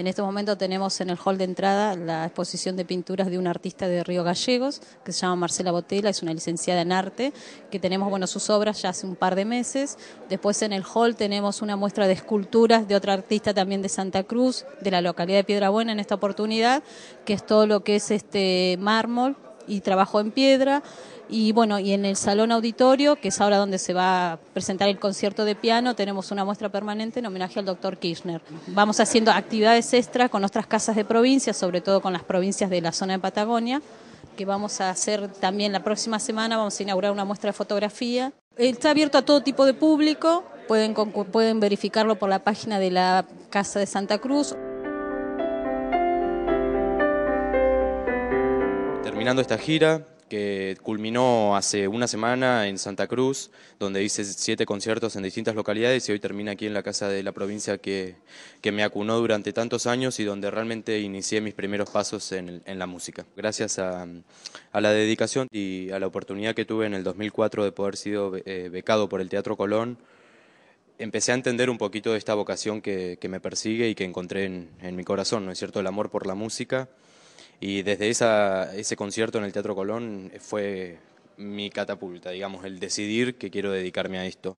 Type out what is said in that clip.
En este momento tenemos en el hall de entrada la exposición de pinturas de un artista de Río Gallegos que se llama Marcela Botella, es una licenciada en arte, que tenemos bueno, sus obras ya hace un par de meses. Después en el hall tenemos una muestra de esculturas de otra artista también de Santa Cruz, de la localidad de Piedra Buena en esta oportunidad, que es todo lo que es este mármol y trabajo en piedra. Y bueno, y en el salón auditorio, que es ahora donde se va a presentar el concierto de piano, tenemos una muestra permanente en homenaje al doctor Kirchner. Vamos haciendo actividades extra con nuestras casas de provincia, sobre todo con las provincias de la zona de Patagonia, que vamos a hacer también la próxima semana, vamos a inaugurar una muestra de fotografía. Está abierto a todo tipo de público, pueden, pueden verificarlo por la página de la Casa de Santa Cruz. terminando esta gira que culminó hace una semana en Santa Cruz, donde hice siete conciertos en distintas localidades y hoy termina aquí en la casa de la provincia que, me acunó durante tantos años y donde realmente inicié mis primeros pasos en, la música. Gracias a, la dedicación y a la oportunidad que tuve en el 2004 de poder ser eh, becado por el Teatro Colón, empecé a entender un poquito de esta vocación que, me persigue y que encontré en, en mi corazón, ¿no es cierto? El amor por la música. Y desde esa, ese concierto en el Teatro Colón fue mi catapulta, digamos, el decidir que quiero dedicarme a esto.